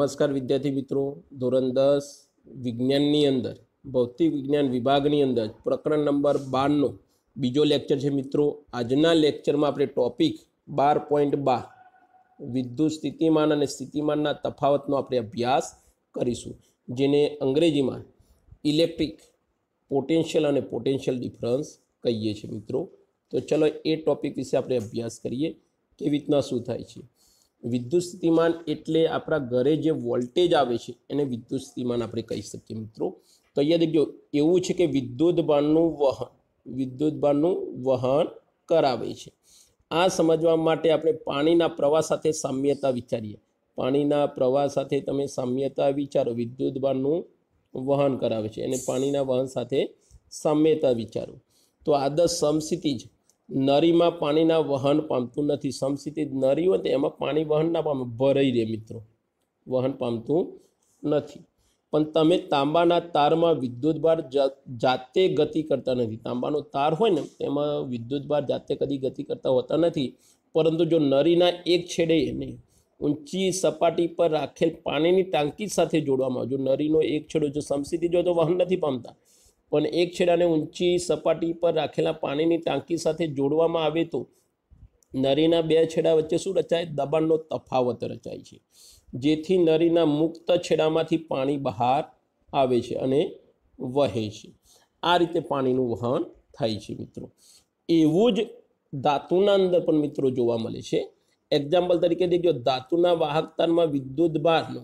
નમસ્કાર વિદ્યાર્થી મિત્રો ધોરણ દસ વિજ્ઞાનની અંદર ભૌતિક વિજ્ઞાન વિભાગની અંદર પ્રકરણ નંબર બારનો બીજો લેક્ચર છે મિત્રો આજના લેક્ચરમાં આપણે ટોપિક બાર પોઈન્ટ બાર વિદ્યુત સ્થિતિમાન અને સ્થિતિમાનના તફાવતનો આપણે અભ્યાસ કરીશું જેને અંગ્રેજીમાં ઇલેક્ટ્રિક પોટેન્શિયલ અને પોટેન્શિયલ ડિફરન્સ કહીએ છીએ મિત્રો તો ચલો એ ટોપિક વિશે આપણે અભ્યાસ કરીએ કેવી રીતના શું થાય છે વિદ્યુત સ્થિતિમાન એટલે આપણા ઘરે જે વોલ્ટેજ આવે છે એને વિદ્યુત સ્થિતિમાન આપણે કહી શકીએ મિત્રો તો અહીંયા દેખજો એવું છે કે વિદ્યુત બાણનું વહન વિદ્યુત બાણનું વહન કરાવે છે આ સમજવા માટે આપણે પાણીના પ્રવાહ સાથે સામ્યતા વિચારીએ પાણીના પ્રવાહ સાથે તમે સામ્યતા વિચારો વિદ્યુત બાણનું વહન કરાવે છે અને પાણીના વહન સાથે સામ્યતા વિચારો તો આદર્શ સમસ્થિતિજ નરીમાં પાણીના વહન પામતું નથી સમસ્થિતિ નરી હોય તો એમાં પાણી વહન ના પામે ભરાઈ રહે મિત્રો વહન પામતું નથી પણ તમે તાંબાના તારમાં વિદ્યુતભાર જાતે ગતિ કરતા નથી તાંબાનો તાર હોય ને તેમાં વિદ્યુતભાર જાતે કદી ગતિ કરતા હોતા નથી પરંતુ જો નરીના એક છેડે એને ઊંચી સપાટી પર રાખેલ પાણીની ટાંકી સાથે જોડવામાં જો નરીનો એક છેડો જો સમસ્થિતિ જો તો વહન નથી પામતા પણ એક છેડાને ઊંચી સપાટી પર રાખેલા પાણીની ટાંકી સાથે જોડવામાં આવે તો નરીના બે છેડા વચ્ચે શું રચાય દબાણનો તફાવત રચાય છે જેથી નરીના મુક્ત છેડામાંથી પાણી બહાર આવે છે અને વહે છે આ રીતે પાણીનું વહન થાય છે મિત્રો એવું જ ધાતુના અંદર પણ મિત્રો જોવા મળે છે એક્ઝામ્પલ તરીકે દેખજો ધાતુના વાહકતારમાં વિદ્યુત બહારનો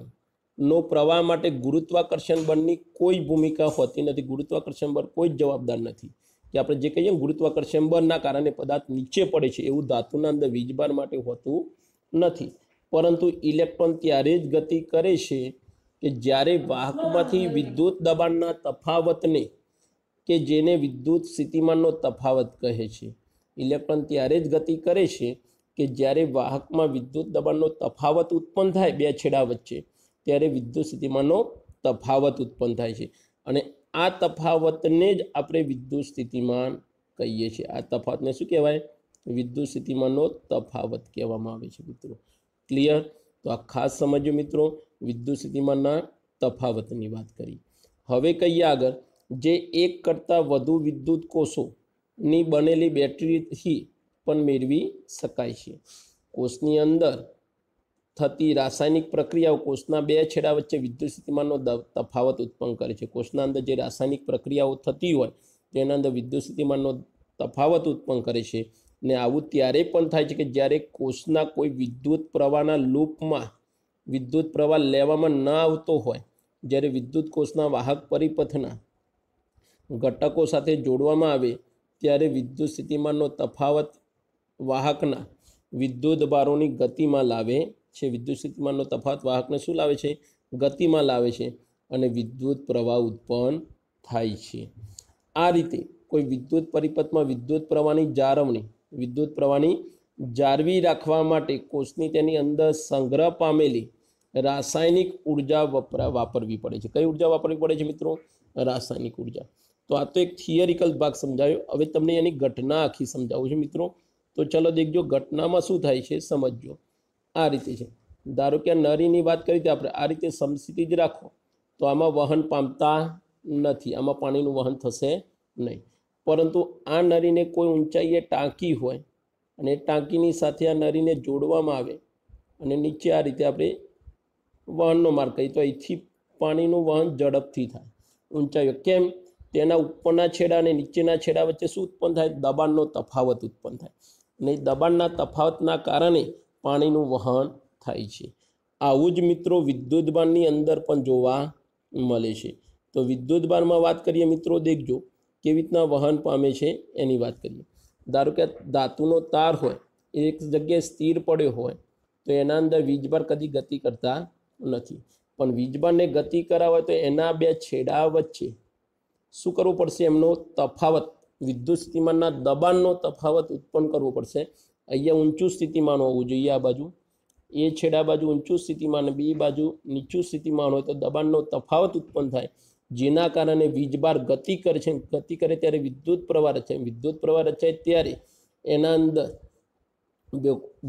નો પ્રવાહ માટે ગુરુત્વાકર્ષણ બળની કોઈ ભૂમિકા હોતી નથી ગુરુત્વાકર્ષણ બળ કોઈ જ જવાબદાર નથી કે આપણે જે કહીએ ગુરુત્વાકર્ષણ બળના કારણે પદાર્થ નીચે પડે છે એવું ધાતુના અંદર વીજભાર માટે હોતું નથી પરંતુ ઇલેક્ટ્રોન ત્યારે જ ગતિ કરે છે કે જ્યારે વાહકમાંથી વિદ્યુત દબાણના તફાવતને કે જેને વિદ્યુત સ્થિતિમાનનો તફાવત કહે છે ઇલેક્ટ્રોન ત્યારે જ ગતિ કરે છે કે જ્યારે વાહકમાં વિદ્યુત દબાણનો તફાવત ઉત્પન્ન થાય બે છેડા વચ્ચે ત્યારે વિદ્યુત સ્થિતિમાનનો તફાવત ઉત્પન્ન થાય છે અને આ તફાવતને જ આપણે વિદ્યુત સ્થિતિમાન કહીએ છીએ આ તફાવતને શું કહેવાય વિદ્યુત સ્થિતિમાનનો તફાવત કહેવામાં આવે છે મિત્રો ક્લિયર તો આ ખાસ સમજો મિત્રો વિદ્યુત સ્થિતિમાનના તફાવતની વાત કરી હવે કહીએ આગળ જે એક કરતાં વધુ વિદ્યુત કોષોની બનેલી બેટરીથી પણ મેળવી શકાય છે કોષની અંદર થતી રાસાયણિક પ્રક્રિયાઓ કોષના બે છેડા વચ્ચે વિદ્યુત સ્થિતિમાનનો તફાવત ઉત્પન્ન કરે છે કોષના અંદર જે રાસાયણિક પ્રક્રિયાઓ થતી હોય તેના અંદર વિદ્યુત સ્થિતિમાનનો તફાવત ઉત્પન્ન કરે છે ને આવું ત્યારે પણ થાય છે કે જ્યારે કોષના કોઈ વિદ્યુત પ્રવાહના લૂપમાં વિદ્યુત પ્રવાહ લેવામાં ન આવતો હોય જ્યારે વિદ્યુત કોષના વાહક પરિપથના ઘટકો સાથે જોડવામાં આવે ત્યારે વિદ્યુત સ્થિતિમાનનો તફાવત વાહકના વિદ્યુત ભારોની ગતિમાં લાવે છે વિદ્યુત સ્થિતિમાનનો તફાત વાહકને શું લાવે છે ગતિમાં લાવે છે અને વિદ્યુત પ્રવાહ ઉત્પન્ન થાય છે આ રીતે કોઈ વિદ્યુત પરિપથમાં વિદ્યુત પ્રવાહની જાળવણી વિદ્યુત પ્રવાહની જાળવી રાખવા માટે કોષની તેની અંદર સંગ્રહ પામેલી રાસાયણિક ઉર્જા વપરા વાપરવી પડે છે કઈ ઉર્જા વાપરવી પડે છે મિત્રો રાસાયણિક ઉર્જા તો આ તો એક થિયરિકલ ભાગ સમજાવ્યો હવે તમને એની ઘટના આખી સમજાવું છે મિત્રો તો ચલો દેખજો ઘટનામાં શું થાય છે સમજજો આ રીતે છે ધારો કે નરીની વાત કરી હતી આપણે આ રીતે સમસ્થિતિ જ રાખો તો આમાં વહન પામતા નથી આમાં પાણીનું વહન થશે નહીં પરંતુ આ નરીને કોઈ ઊંચાઈએ ટાંકી હોય અને ટાંકીની સાથે આ નરીને જોડવામાં આવે અને નીચે આ રીતે આપણે વહનનો માર્ગ કહીએ તો અહીંથી પાણીનું વહન ઝડપથી થાય ઊંચાઈઓ કેમ તેના ઉપરના છેડા અને નીચેના છેડા વચ્ચે શું ઉત્પન્ન થાય દબાણનો તફાવત ઉત્પન્ન થાય અને દબાણના તફાવતના કારણે પાણીનું વહન થાય છે આવું જ મિત્રો વિદ્યુતબાનની અંદર પણ જોવા મળે છે તો વિદ્યુતબાનમાં વાત કરીએ મિત્રો દેખજો કેવી રીતના વહન પામે છે એની વાત કરીએ ધારો કે ધાતુનો તાર હોય એક જગ્યાએ સ્થિર પડ્યો હોય તો એના અંદર વીજબાર કદી ગતિ કરતા નથી પણ વીજબારને ગતિ કરાવે તો એના બે છેડા વચ્ચે શું કરવું પડશે એમનો તફાવત વિદ્યુત સ્થિતિમાનના દબાણનો તફાવત ઉત્પન્ન કરવો પડશે અહીંયા ઊંચું સ્થિતિમાન હોવું જોઈએ આ બાજુ એ છેડા બાજુ ઊંચું સ્થિતિમાન અને બી બાજુ નીચું સ્થિતિમાન હોય તો દબાણનો તફાવત ઉત્પન્ન થાય જેના કારણે વીજબાર ગતિ કરે છે ગતિ કરે ત્યારે વિદ્યુત પ્રવાહ રચાય વિદ્યુત પ્રવાહ રચાય ત્યારે એના અંદર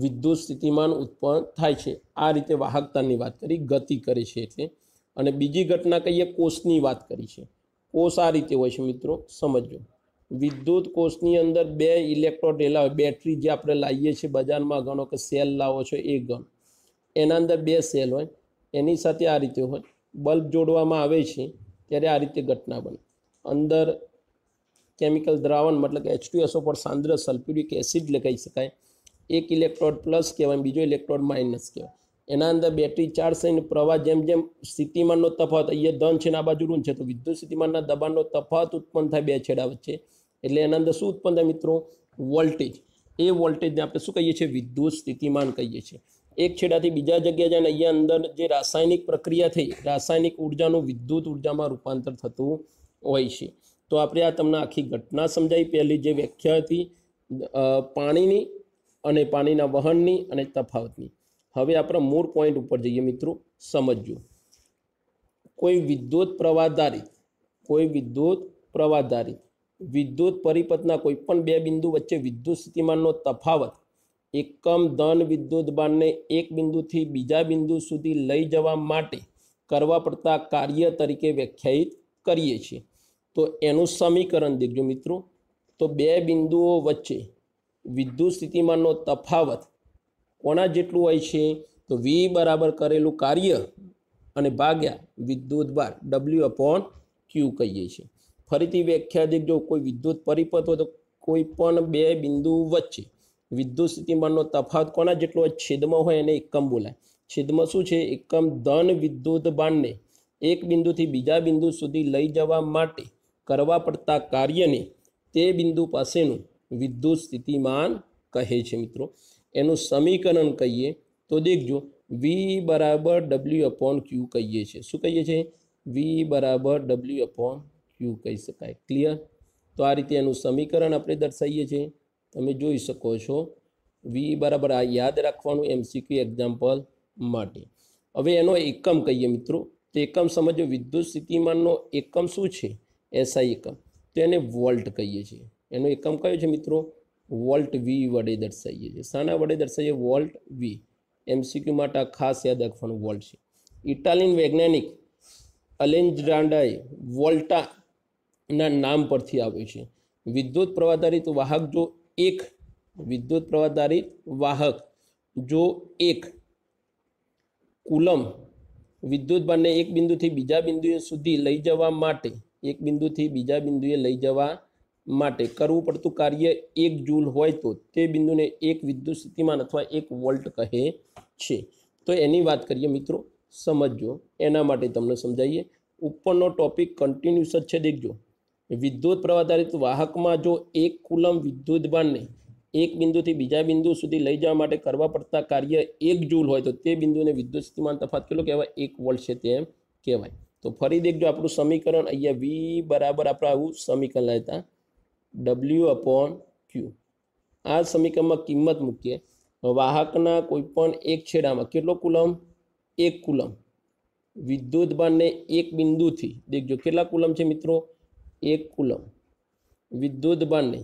વિદ્યુત સ્થિતિમાન ઉત્પન્ન થાય છે આ રીતે વાહકતાની વાત કરી ગતિ કરે છે એટલે અને બીજી ઘટના કહીએ કોષની વાત કરી છે કોષ આ રીતે હોય છે મિત્રો સમજો વિદ્યુત કોષની અંદર બે ઇલેક્ટ્રોડ એલા હોય બેટરી જે આપણે લાવીએ છીએ બજારમાં ગણો કે સેલ લાવો છો એ ગણ એના અંદર બે સેલ હોય એની સાથે આ રીતે હોય બલ્બ જોડવામાં આવે છે ત્યારે આ રીતે ઘટના બને અંદર કેમિકલ દ્રાવણ મતલબ કે એચટીએસઓ પર સાંદ્ર સલ્ફ્યુરિક એસિડ લખાઈ શકાય એક ઇલેક્ટ્રોડ પ્લસ કહેવાય બીજો ઇલેક્ટ્રોડ માઇનસ કહેવાય એના અંદર બેટરી ચાર્જ થઈને પ્રવાહ જેમ જેમ સ્થિતિમાનનો તફાવત અહીંયા ધન છે ને આ બાજુ ઋણ છે તો વિદ્યુત સ્થિતિમાનના દબાણનો તફાવત ઉત્પન્ન થાય બે છેડા વચ્ચે એટલે એના અંદર શું ઉત્પન્ન થાય મિત્રો વોલ્ટેજ એ વોલ્ટેજને આપણે શું કહીએ છીએ વિદ્યુત સ્થિતિમાન કહીએ છીએ એક છેડાથી બીજા જગ્યાએ જાય અહીંયા અંદર જે રાસાયણિક પ્રક્રિયા થઈ રાસાયણિક ઉર્જાનું વિદ્યુત ઉર્જામાં રૂપાંતર થતું હોય છે તો આપણે આ તમને આખી ઘટના સમજાવી પહેલી જે વ્યાખ્યા હતી પાણીની અને પાણીના વહનની અને તફાવતની હવે આપણે મૂળ પોઈન્ટ ઉપર જઈએ મિત્રો સમજજો કોઈ વિદ્યુત પ્રવાહ કોઈ વિદ્યુત પ્રવાહ વિદ્યુત પરિપથના કોઈપણ બે બિંદુ વચ્ચે વિદ્યુત સ્થિતિમાનનો તફાવત એકમ ધન વિદ્યુત બાણને એક બિંદુથી બીજા બિંદુ સુધી લઈ જવા માટે કરવા પડતા કાર્ય તરીકે વ્યાખ્યાયિત કરીએ છીએ તો એનું સમીકરણ દેખજો મિત્રો તો બે બિંદુઓ વચ્ચે વિદ્યુત સ્થિતિમાનનો તફાવત કોના જેટલું હોય છે તો વી બરાબર કરેલું કાર્ય અને ભાગ્યા વિદ્યુત બાર ડબલ્યુ અપોન ક્યુ કહીએ છીએ ફરીથી વ્યાખ્યા દેખજો કોઈ વિદ્યુત પરિપથ હોય તો કોઈ પણ બે બિંદુ વચ્ચે વિદ્યુત સ્થિતિમાનનો તફાવત કોના જેટલો છેદમાં હોય એને એકમ બોલાય છેદમાં શું છે એકમ ધન વિદ્યુત બાણને એક બિંદુથી બીજા બિંદુ સુધી લઈ જવા માટે કરવા પડતા કાર્યને તે બિંદુ પાસેનું વિદ્યુત સ્થિતિમાન કહે છે મિત્રો એનું સમીકરણ કહીએ તો દેખજો વી બરાબર ડબલ્યુ અપોન ક્યુ કહીએ છીએ શું કહીએ છીએ વી બરાબર ડબલ્યુ અપોન ક્યુ કહી શકાય ક્લિયર તો આ રીતે એનું સમીકરણ આપણે દર્શાવીએ છીએ તમે જોઈ શકો છો વી બરાબર આ યાદ રાખવાનું એમસીક્યુ એક્ઝામ્પલ માટે હવે એનો એકમ કહીએ મિત્રો તો એકમ સમજો વિદ્યુત સ્થિતિમાનનો એકમ શું છે એસઆઈ એકમ તો એને વોલ્ટ કહીએ છીએ એનો એકમ કયો છે મિત્રો વોલ્ટ વી વડે દર્શાવીએ છીએ શાના વડે દર્શાવીએ વોલ્ટ વી એમસીક્યુ માટે આ ખાસ યાદ રાખવાનું વોલ્ટ છે ઇટાલિયન વૈજ્ઞાનિક અલેન્જ્રાન્ડાએ વોલ્ટા ના નામ પરથી આવે છે વિદ્યુત પ્રવાહધારિત વાહક જો એક વિદ્યુત પ્રવાહધારિત વાહક જો એક કુલમ વિદ્યુત ભારને એક બિંદુથી બીજા બિંદુએ સુધી લઈ જવા માટે એક બિંદુથી બીજા બિંદુએ લઈ જવા માટે કરવું પડતું કાર્ય એક જૂલ હોય તો તે બિંદુને એક વિદ્યુત સ્થિતિમાન અથવા એક વોલ્ટ કહે છે તો એની વાત કરીએ મિત્રો સમજજો એના માટે તમને સમજાવીએ ઉપરનો ટોપિક કન્ટિન્યુઅસ જ છે દેખજો વિદ્યુત પ્રવાધારિત વાહકમાં જો એક કુલમ વિદ્યુત બાણને એક બિંદુથી બીજા બિંદુ સુધી લઈ જવા માટે કરવા પડતા કાર્ય એક જૂલ હોય તો તે બિંદુને વિદ્યુત સ્થિતિમાન તફાત કેટલો કહેવાય એક વોલ્ટ છે તેમ કહેવાય તો ફરી દેખજો આપણું સમીકરણ અહીંયા વી બરાબર આપણે આવું સમીકરણ લેતા ડબલ્યુ અપોન ક્યુ આ સમીકરણમાં કિંમત મૂકીએ વાહકના કોઈપણ એક છેડામાં કેટલો કુલમ એક કુલમ વિદ્યુત બાણને એક બિંદુથી દેખજો કેટલા કુલમ છે મિત્રો એક કુલમ વિદ્યુત બાણને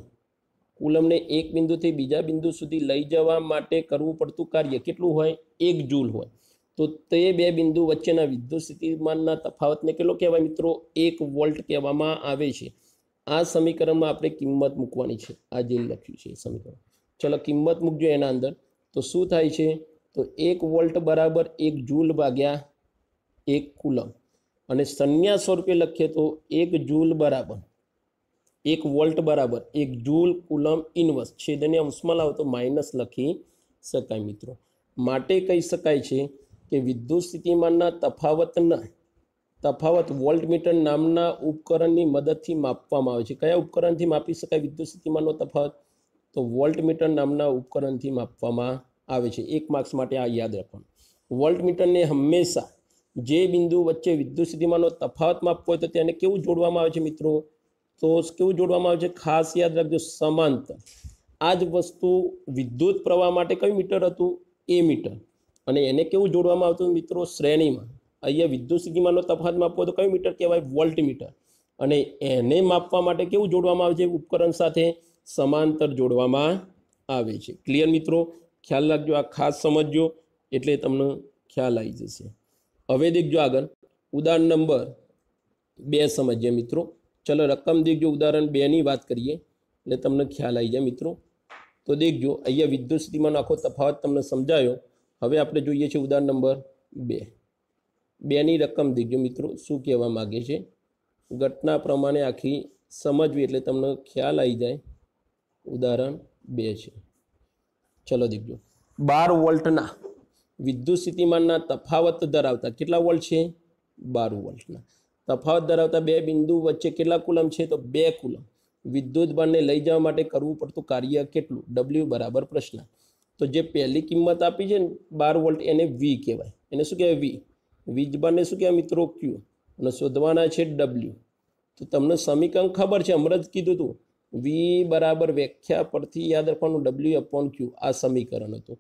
કુલમને એક બિંદુથી બીજા બિંદુ સુધી લઈ જવા માટે કરવું પડતું કાર્ય કેટલું હોય એક જૂલ હોય તો તે બે બિંદુ વચ્ચેના વિદ્યુત સ્થિતિમાનના તફાવતને કેટલો કહેવાય મિત્રો એક વોલ્ટ કહેવામાં આવે છે આ સમીકરણમાં આપણે કિંમત મૂકવાની છે આ જે લખ્યું છે સમીકરણ ચલો કિંમત મૂકજો એના અંદર તો શું થાય છે તો એક વોલ્ટ બરાબર એક જૂલ ભાગ્યા એક કુલમ અને સંન્યાસ સ્વરૂપે લખીએ તો એક જૂલ બરાબર એક વોલ્ટ બરાબર એક જૂલ કુલમ ઇન્વર્સ છેદને અંશમાં લાવો તો માઇનસ લખી શકાય મિત્રો માટે કહી શકાય છે કે વિદ્યુત સ્થિતિમાનના તફાવતના તફાવત વોલ્ટમીટર નામના ઉપકરણની મદદથી માપવામાં આવે છે કયા ઉપકરણથી માપી શકાય વિદ્યુત સ્થિતિમાનનો તફાવત તો વોલ્ટમીટર નામના ઉપકરણથી માપવામાં આવે છે એક માર્ક્સ માટે આ યાદ રાખવાનું વોલ્ટમીટરને હંમેશા જે બિંદુ વચ્ચે વિદ્યુત સ્થિતિમાનનો તફાવત માપવો હોય તો તેને કેવું જોડવામાં આવે છે મિત્રો તો કેવું જોડવામાં આવે છે ખાસ યાદ રાખજો સમાંતર આ જ વસ્તુ વિદ્યુત પ્રવાહ માટે કયું મીટર હતું એ મીટર અને એને કેવું જોડવામાં આવતું મિત્રો શ્રેણીમાં અહીંયા વિદ્યુત સ્થિતિમાનનો તફાવત માપવો તો કયું મીટર કહેવાય વોલ્ટ મીટર અને એને માપવા માટે કેવું જોડવામાં આવે છે ઉપકરણ સાથે સમાંતર જોડવામાં આવે છે ક્લિયર મિત્રો ખ્યાલ રાખજો આ ખાસ સમજજો એટલે તમને ખ્યાલ આવી જશે હવે દેખજો આગળ ઉદાહરણ નંબર બે સમજીએ મિત્રો ચલો રકમ દીકજો ઉદાહરણ બેની વાત કરીએ એટલે તમને ખ્યાલ આવી જાય મિત્રો તો દેખજો અહીંયા વિદ્યુત સ્થિતિમાનો આખો તફાવત તમને સમજાયો હવે આપણે જોઈએ છીએ ઉદાહરણ નંબર બે બેની રકમ દેખજો મિત્રો શું કહેવા માગે છે ઘટના પ્રમાણે આખી સમજવી એટલે તમને ખ્યાલ આવી જાય ઉદાહરણ બે છે ચલો દેખજો બાર વોલ્ટના વિદ્યુત સ્થિતિમાનના તફાવત ધરાવતા કેટલા વોલ્ટ છે બાર વોલ્ટના તફાવત ધરાવતા બે બિંદુ વચ્ચે કેટલા કુલમ છે તો બે કુલમ વિદ્યુત બાણને લઈ જવા માટે કરવું પડતું કાર્ય કેટલું ડબલ્યુ બરાબર પ્રશ્ન તો જે પહેલી કિંમત આપી છે ને બાર વોલ્ટ એને વી કહેવાય એને શું કહેવાય વી વીજબાણને શું કહેવાય મિત્રો ક્યુ અને શોધવાના છે ડબલ્યુ તો તમને સમીકરણ ખબર છે હમણાં જ કીધું હતું વી બરાબર વ્યાખ્યા પરથી યાદ રાખવાનું ડબલ્યુ અપોન ક્યુ આ સમીકરણ હતું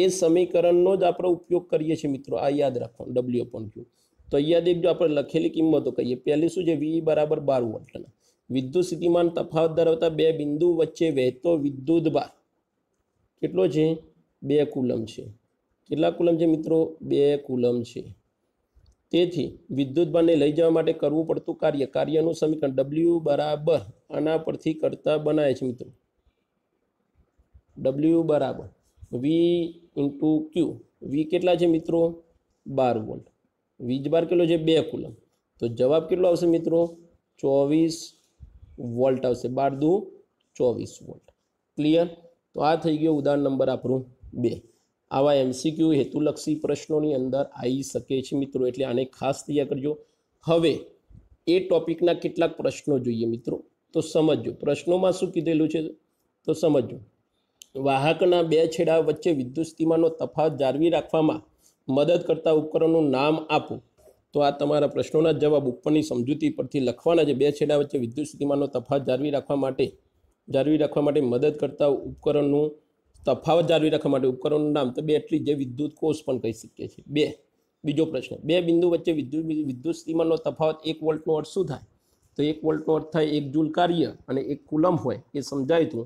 એ સમીકરણનો જ આપણે ઉપયોગ કરીએ છીએ મિત્રો આ યાદ રાખો ડબલ્યુ પણ ક્યુ તો અહીંયા દેખજો આપણે લખેલી કિંમતો કહીએ પહેલી શું છે વી બરાબર બાર વોલ્ટના વિદ્યુત સ્થિતિમાન તફાવત ધરાવતા બે બિંદુ વચ્ચે વહેતો વિદ્યુત બાર કેટલો છે બે કુલમ છે કેટલા કુલમ છે મિત્રો બે કુલમ છે તેથી વિદ્યુત બારને લઈ જવા માટે કરવું પડતું કાર્ય કાર્યનું સમીકરણ ડબલ્યુ બરાબર આના પરથી કરતા બનાવે છે મિત્રો ડબલ્યુ બરાબર વી ઇન્ટુ ક્યુ વી કેટલા છે મિત્રો બાર વોલ્ટ વીજ બાર કેટલો છે બે કુલમ તો જવાબ કેટલો આવશે મિત્રો ચોવીસ વોલ્ટ આવશે બાર દુ ચોવીસ વોલ્ટ ક્લિયર તો આ થઈ ગયો ઉદાહરણ નંબર આપણું બે આવા એમસીક્યુ હેતુલક્ષી પ્રશ્નોની અંદર આવી શકે છે મિત્રો એટલે આને ખાસ તૈયાર કરજો હવે એ ટોપિકના કેટલાક પ્રશ્નો જોઈએ મિત્રો તો સમજો પ્રશ્નોમાં શું કીધેલું છે તો સમજો વાહકના બે છેડા વચ્ચે વિદ્યુત સ્થિતિમાનનો તફાવત જાળવી રાખવામાં મદદ કરતા ઉપકરણનું નામ આપો તો આ તમારા પ્રશ્નોના જવાબ ઉપરની સમજૂતી પરથી લખવાના છે બે છેડા વચ્ચે વિદ્યુત સ્થિતિમાનનો તફાવત જાળવી રાખવા માટે જાળવી રાખવા માટે મદદ કરતા ઉપકરણનું તફાવત જાળવી રાખવા માટે ઉપકરણનું નામ તો બેટરી જે વિદ્યુત કોષ પણ કહી શકીએ છીએ બે બીજો પ્રશ્ન બે બિંદુ વચ્ચે વિદ્યુત વિદ્યુત સ્થિતિમાનનો તફાવત એક વોલ્ટનો અર્થ શું થાય તો એક વોલ્ટનો અર્થ થાય એક જૂલ કાર્ય અને એક કુલમ હોય એ સમજાય તું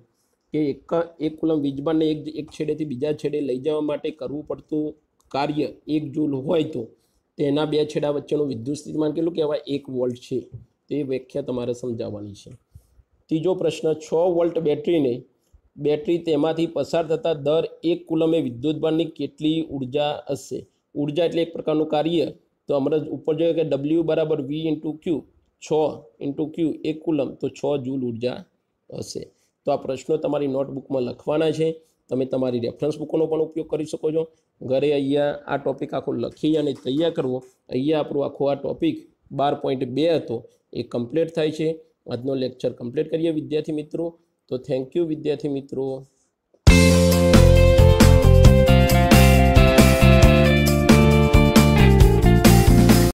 કે એક એક કુલમ વીજભારને એક એક છેડેથી બીજા છેડે લઈ જવા માટે કરવું પડતું કાર્ય એક જૂલ હોય તો તેના બે છેડા વચ્ચેનું વિદ્યુત સ્થિતિમાન કેટલું કહેવાય એક વોલ્ટ છે તે વ્યાખ્યા તમારે સમજાવવાની છે ત્રીજો પ્રશ્ન છ વોલ્ટ બેટરીને બેટરી તેમાંથી પસાર થતાં દર એક કુલમે વિદ્યુતભારની કેટલી ઉર્જા હશે ઉર્જા એટલે એક પ્રકારનું કાર્ય તો અમારે ઉપર જોઈએ કે ડબલ્યુ બરાબર વી ઇન્ટુ ક્યુ છ ઇન્ટુ ક્યુ એક કુલમ તો છ જૂલ ઉર્જા હશે તો આ પ્રશ્નો તમારી નોટબુકમાં લખવાના છે તમે તમારી રેફરન્સ બુકોનો પણ ઉપયોગ કરી શકો છો ઘરે અહીંયા આ ટોપિક આખો લખી અને તૈયાર કરવો અહીંયા આપણું આખો આ ટોપિક બાર પોઈન્ટ બે હતો એ કમ્પ્લીટ થાય છે આજનો લેક્ચર કમ્પ્લીટ કરીએ વિદ્યાર્થી મિત્રો તો થેન્ક યુ વિદ્યાર્થી મિત્રો